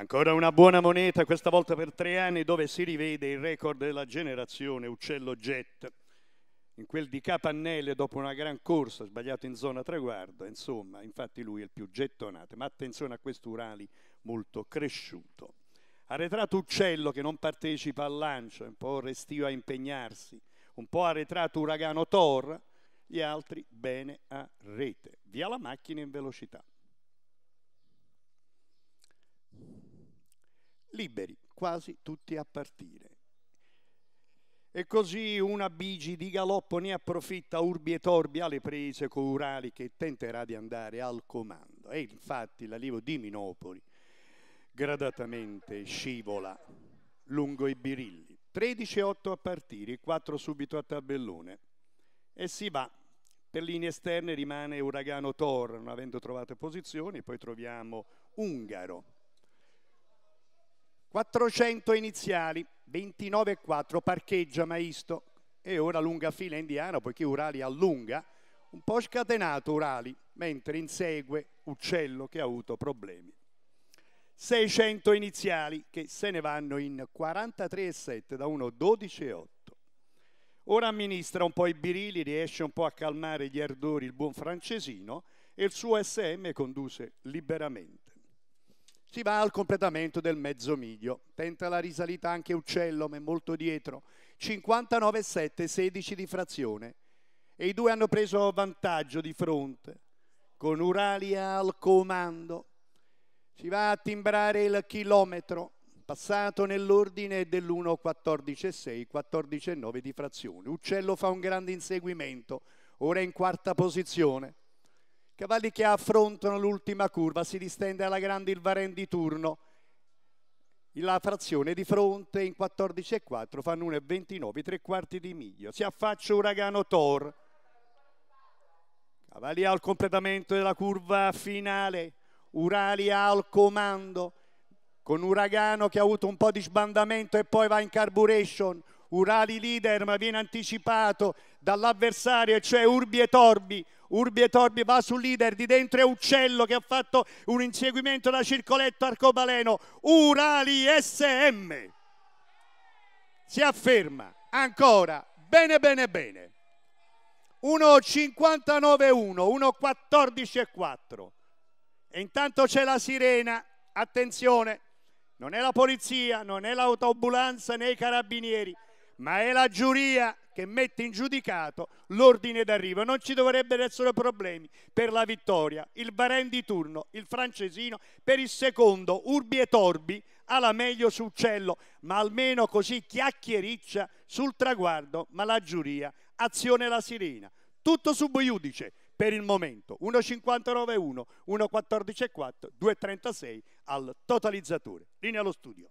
Ancora una buona moneta, questa volta per tre anni, dove si rivede il record della generazione Uccello Jet. In quel di Capannelle, dopo una gran corsa, sbagliato in zona traguardo, insomma, infatti lui è il più gettonato. Ma attenzione a questo Urali molto cresciuto. Arretrato Uccello che non partecipa al lancio, è un po' restio a impegnarsi. Un po' arretrato Uragano Thor, gli altri bene a rete. Via la macchina in velocità. liberi, quasi tutti a partire. E così una bigi di galoppo ne approfitta urbi e torbi alle prese con Urali che tenterà di andare al comando. E infatti l'allievo di Minopoli gradatamente scivola lungo i birilli. 13-8 a partire, 4 subito a tabellone. E si va. Per linee esterne rimane Uragano Thor, non avendo trovato posizioni, poi troviamo Ungaro, 400 iniziali, 29,4 parcheggia Maisto e ora lunga fila indiana poiché Urali allunga, un po' scatenato Urali, mentre insegue Uccello che ha avuto problemi. 600 iniziali che se ne vanno in 43,7 da 1,12,8. Ora amministra un po' i birilli, riesce un po' a calmare gli ardori il buon francesino e il suo SM conduce liberamente. Si va al completamento del mezzo miglio. Tenta la risalita anche Uccello, ma è molto dietro. 59,7, 16 di frazione. E i due hanno preso vantaggio di fronte, con Uralia al comando. Si va a timbrare il chilometro, passato nell'ordine dell'1.14.6, 14.9 di frazione. Uccello fa un grande inseguimento, ora in quarta posizione. Cavalli che affrontano l'ultima curva, si distende alla grande il Varen di turno. La frazione di fronte in 14,4 fanno 1,29, tre quarti di miglio. Si affaccia Uragano Thor, Cavalli al completamento della curva finale. Uralia al comando con Uragano che ha avuto un po' di sbandamento e poi va in carburation Urali leader ma viene anticipato dall'avversario, cioè Urbi e Torbi. Urbi e Torbi va sul leader, di dentro è Uccello che ha fatto un inseguimento da Circoletto Arcobaleno. Urali SM si afferma ancora bene bene bene. 1.59-1, 1.59.1, 4 E intanto c'è la sirena, attenzione, non è la polizia, non è l'autobulanza né i carabinieri ma è la giuria che mette in giudicato l'ordine d'arrivo. Non ci dovrebbero essere problemi per la vittoria. Il Baren di turno, il francesino, per il secondo, Urbi e Torbi, alla meglio su Uccello, ma almeno così chiacchiericcia sul traguardo, ma la giuria, azione la sirena. Tutto sub per il momento, 1.59.1, 1.14.4, 2.36 al totalizzatore. Linea allo studio.